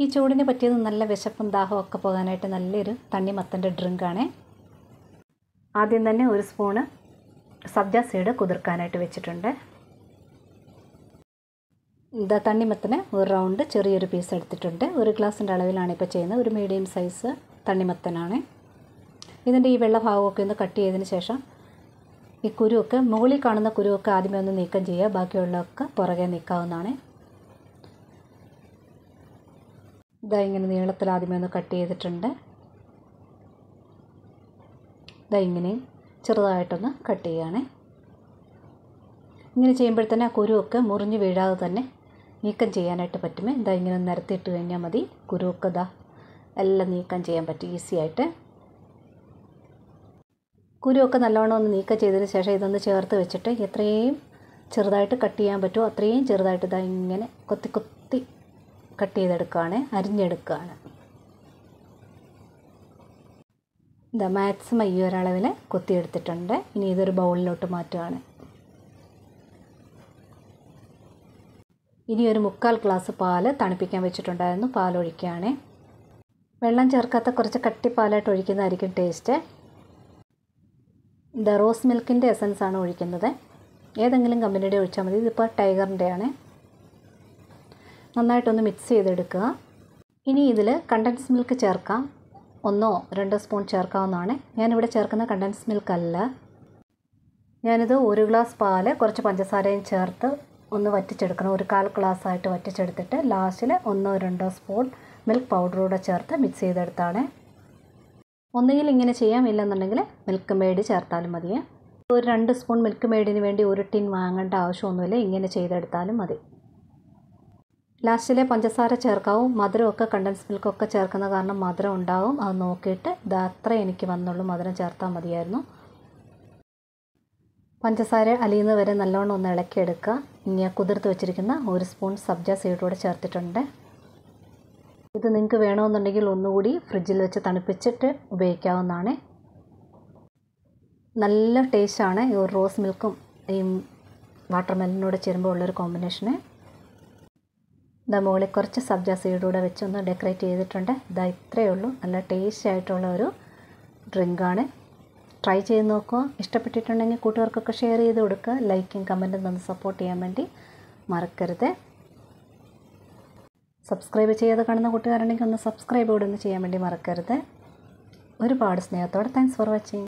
ഈ ചൂടിന് പറ്റിയത് നല്ല വിശപ്പും ദാഹമൊക്കെ പോകാനായിട്ട് നല്ലൊരു തണ്ണിമത്തൻ്റെ ഡ്രിങ്കാണേ ആദ്യം തന്നെ ഒരു സ്പൂണ് സബ്ജ സീഡ് കുതിർക്കാനായിട്ട് വെച്ചിട്ടുണ്ട് ഇതാ തണ്ണിമത്തന് ഒരു റൗണ്ട് ചെറിയൊരു പീസ് എടുത്തിട്ടുണ്ട് ഒരു ഗ്ലാസിൻ്റെ അളവിലാണ് ഇപ്പോൾ ചെയ്യുന്നത് ഒരു മീഡിയം സൈസ് തണ്ണിമത്തനാണ് ഇതിൻ്റെ ഈ വെള്ളഭാഗമൊക്കെ ഒന്ന് കട്ട് ചെയ്തതിന് ശേഷം ഈ കുരുവൊക്കെ മുകളിൽ കാണുന്ന കുരുവൊക്കെ ആദ്യമേ ഒന്ന് നീക്കം ചെയ്യുക ബാക്കിയുള്ളതൊക്കെ പുറകെ നീക്കാവുന്നതാണ് ഇതാ ഇങ്ങനെ നീളത്തിൽ ആദ്യമേ ഒന്ന് കട്ട് ചെയ്തിട്ടുണ്ട് ഇതാ ഇങ്ങനെ ചെറുതായിട്ടൊന്ന് കട്ട് ചെയ്യുകയാണേ ഇങ്ങനെ ചെയ്യുമ്പോഴത്തന്നെ ആ കുരുവൊക്കെ മുറിഞ്ഞ് വീഴാതെ തന്നെ നീക്കം ചെയ്യാനായിട്ട് പറ്റുമേ ഇതാ ഇങ്ങനെ നിരത്തിയിട്ട് കഴിഞ്ഞാൽ മതി കുരുവൊക്കെ ഇതാ എല്ലാം നീക്കം ചെയ്യാൻ പറ്റും ഈസി ആയിട്ട് കുരുവൊക്കെ നല്ലോണം ഒന്ന് നീക്കം ചെയ്തതിന് ശേഷം ഇതൊന്ന് ചേർത്ത് വെച്ചിട്ട് എത്രയും ചെറുതായിട്ട് കട്ട് ചെയ്യാൻ പറ്റുമോ അത്രയും ചെറുതായിട്ട് ഇതാ ഇങ്ങനെ കൊത്തി കൊത്തി കട്ട് ചെയ്തെടുക്കുകയാണ് അരിഞ്ഞെടുക്കുകയാണ് ഇതാ മാക്സിമം ഈ ഒരളവിൽ കൊത്തിയെടുത്തിട്ടുണ്ട് ഇനി ഇതൊരു ബൗളിലോട്ട് മാറ്റുകയാണ് ഇനി ഒരു മുക്കാൽ ഗ്ലാസ് പാൽ തണുപ്പിക്കാൻ വെച്ചിട്ടുണ്ടായിരുന്നു പാലൊഴിക്കുകയാണ് വെള്ളം ചേർക്കാത്ത കുറച്ച് കട്ടിപ്പാലായിട്ട് ഒഴിക്കുന്നതായിരിക്കും ടേസ്റ്റ് ഇത് റോസ് മിൽക്കിൻ്റെ എസൻസാണ് ഒഴിക്കുന്നത് ഏതെങ്കിലും കമ്പനിയുടെ ഒഴിച്ചാൽ മതി ഇതിപ്പോൾ ടൈഗറിൻ്റെയാണ് നന്നായിട്ടൊന്ന് മിക്സ് ചെയ്തെടുക്കുക ഇനി ഇതിൽ കണ്ടൻസ് മിൽക്ക് ചേർക്കാം ഒന്നോ രണ്ടോ സ്പൂൺ ചേർക്കാവുന്നതാണ് ഞാനിവിടെ ചേർക്കുന്ന കണ്ടൻസ് മിൽക്ക് അല്ല ഞാനിത് ഒരു ഗ്ലാസ് പാല് കുറച്ച് പഞ്ചസാരയും ചേർത്ത് ഒന്ന് വറ്റിച്ചെടുക്കണം ഒരു കാൽ ഗ്ലാസ് ആയിട്ട് വറ്റിച്ചെടുത്തിട്ട് ലാസ്റ്റിൽ ഒന്നോ രണ്ടോ സ്പൂൺ മിൽക്ക് പൗഡറൂടെ ചേർത്ത് മിക്സ് ചെയ്തെടുത്താണ് ഒന്നുകിൽ ഇങ്ങനെ ചെയ്യാം ഇല്ലെന്നുണ്ടെങ്കിൽ മിൽക്ക് മേടി ചേർത്താലും മതിയേ ഒരു രണ്ട് സ്പൂൺ മിൽക്ക് മേടിന് വേണ്ടി ഒരു ടിൻ വാങ്ങേണ്ട ആവശ്യമൊന്നുമില്ല ഇങ്ങനെ ചെയ്തെടുത്താലും മതി ലാസ്റ്റിലെ പഞ്ചസാര ചേർക്കാവും മധുരമൊക്കെ കണ്ടൻസ് മിൽക്കൊക്കെ ചേർക്കുന്ന കാരണം മധുരം ഉണ്ടാവും അത് നോക്കിയിട്ട് ഇത് അത്ര എനിക്ക് വന്നുള്ളൂ മധുരം ചേർത്താൽ മതിയായിരുന്നു പഞ്ചസാര അലിയുന്നത് വരെ നല്ലോണം ഒന്ന് ഇളക്കിയെടുക്കുക ഇനി കുതിർത്ത് വെച്ചിരിക്കുന്ന ഒരു സ്പൂൺ സബ്ജ സീഡോടെ ചേർത്തിട്ടുണ്ട് ഇത് നിങ്ങൾക്ക് വേണമെന്നുണ്ടെങ്കിൽ ഒന്നുകൂടി ഫ്രിഡ്ജിൽ വെച്ച് തണുപ്പിച്ചിട്ട് ഉപയോഗിക്കാവുന്നതാണ് നല്ല ടേസ്റ്റാണ് ഈ റോസ് മിൽക്കും ഈ വാട്ടർമെലിനോട് ചേരുമ്പോൾ ഉള്ളൊരു കോമ്പിനേഷന് ഇതാ മുകളിൽ കുറച്ച് സബ്ജ കൂടെ വെച്ചൊന്ന് ഡെക്കറേറ്റ് ചെയ്തിട്ടുണ്ട് ഇതാ ഇത്രയേ ഉള്ളൂ നല്ല ടേസ്റ്റി ആയിട്ടുള്ള ഒരു ഡ്രിങ്കാണ് ട്രൈ ചെയ്ത് നോക്കുക ഇഷ്ടപ്പെട്ടിട്ടുണ്ടെങ്കിൽ കൂട്ടുകാർക്കൊക്കെ ഷെയർ ചെയ്ത് കൊടുക്കുക ലൈക്കും കമൻറ്റും തന്ന് സപ്പോർട്ട് ചെയ്യാൻ വേണ്ടി മറക്കരുത് സബ്സ്ക്രൈബ് ചെയ്യാതെ കാണുന്ന കൂട്ടുകാരുണ്ടെങ്കിൽ ഒന്ന് സബ്സ്ക്രൈബ് കൂടെ ഒന്ന് ചെയ്യാൻ വേണ്ടി മറക്കരുത് ഒരുപാട് സ്നേഹത്തോടെ താങ്ക്സ് ഫോർ വാച്ചിങ്